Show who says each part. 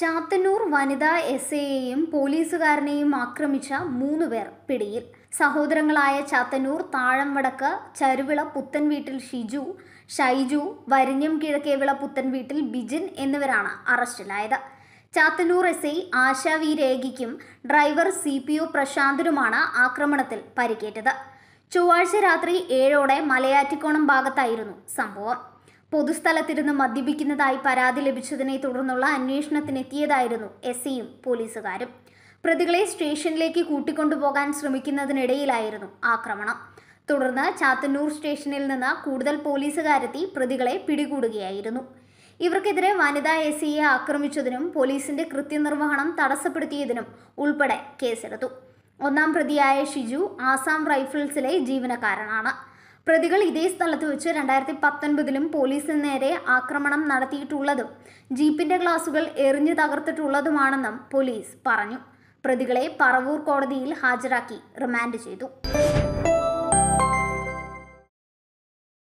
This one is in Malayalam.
Speaker 1: ചാത്തന്നൂർ വനിതാ എസ് എയെയും പോലീസുകാരനെയും ആക്രമിച്ച പേർ പിടിയിൽ സഹോദരങ്ങളായ ചാത്തന്നൂർ താഴം വടക്ക് ചരുവിള പുത്തൻ വീട്ടിൽ ഷിജു ഷൈജു വരിഞ്ഞം കിഴക്കേവിള പുത്തൻ വീട്ടിൽ ബിജിൻ എന്നിവരാണ് അറസ്റ്റിലായത് Chathannoor S I Asha V രേഖയ്ക്കും ഡ്രൈവർ സി പി ഒ പ്രശാന്തിനുമാണ് ആക്രമണത്തിൽ പരിക്കേറ്റത് ചൊവ്വാഴ്ച രാത്രി ഏഴോടെ മലയാറ്റിക്കോണം ഭാഗത്തായിരുന്നു സംഭവം പൊതുസ്ഥലത്തിരുന്ന് മദ്യപിക്കുന്നതായി പരാതി ലഭിച്ചതിനെ തുടർന്നുള്ള അന്വേഷണത്തിനെത്തിയതായിരുന്നു എസ് സിയും പോലീസുകാരും പ്രതികളെ സ്റ്റേഷനിലേക്ക് കൂട്ടിക്കൊണ്ടുപോകാൻ ശ്രമിക്കുന്നതിനിടയിലായിരുന്നു ആക്രമണം തുടർന്ന് ചാത്തന്നൂർ സ്റ്റേഷനിൽ നിന്ന് കൂടുതൽ പോലീസുകാരെത്തി പ്രതികളെ പിടികൂടുകയായിരുന്നു ഇവർക്കെതിരെ വനിതാ എസ് സിയെ ആക്രമിച്ചതിനും പോലീസിന്റെ കൃത്യനിർവഹണം തടസ്സപ്പെടുത്തിയതിനും ഉൾപ്പെടെ കേസെടുത്തു ഒന്നാം പ്രതിയായ ഷിജു ആസാം റൈഫിൾസിലെ ജീവനക്കാരനാണ് പ്രതികൾ ഇതേ സ്ഥലത്ത് വെച്ച് രണ്ടായിരത്തി പത്തൊൻപതിലും പോലീസിന് നേരെ ആക്രമണം നടത്തിയിട്ടുള്ളതും ജീപ്പിന്റെ ഗ്ലാസുകൾ എറിഞ്ഞു തകർത്തിട്ടുള്ളതുമാണെന്നും പോലീസ് പറഞ്ഞു പ്രതികളെ പറവൂർ കോടതിയിൽ ഹാജരാക്കി റിമാൻഡ് ചെയ്തു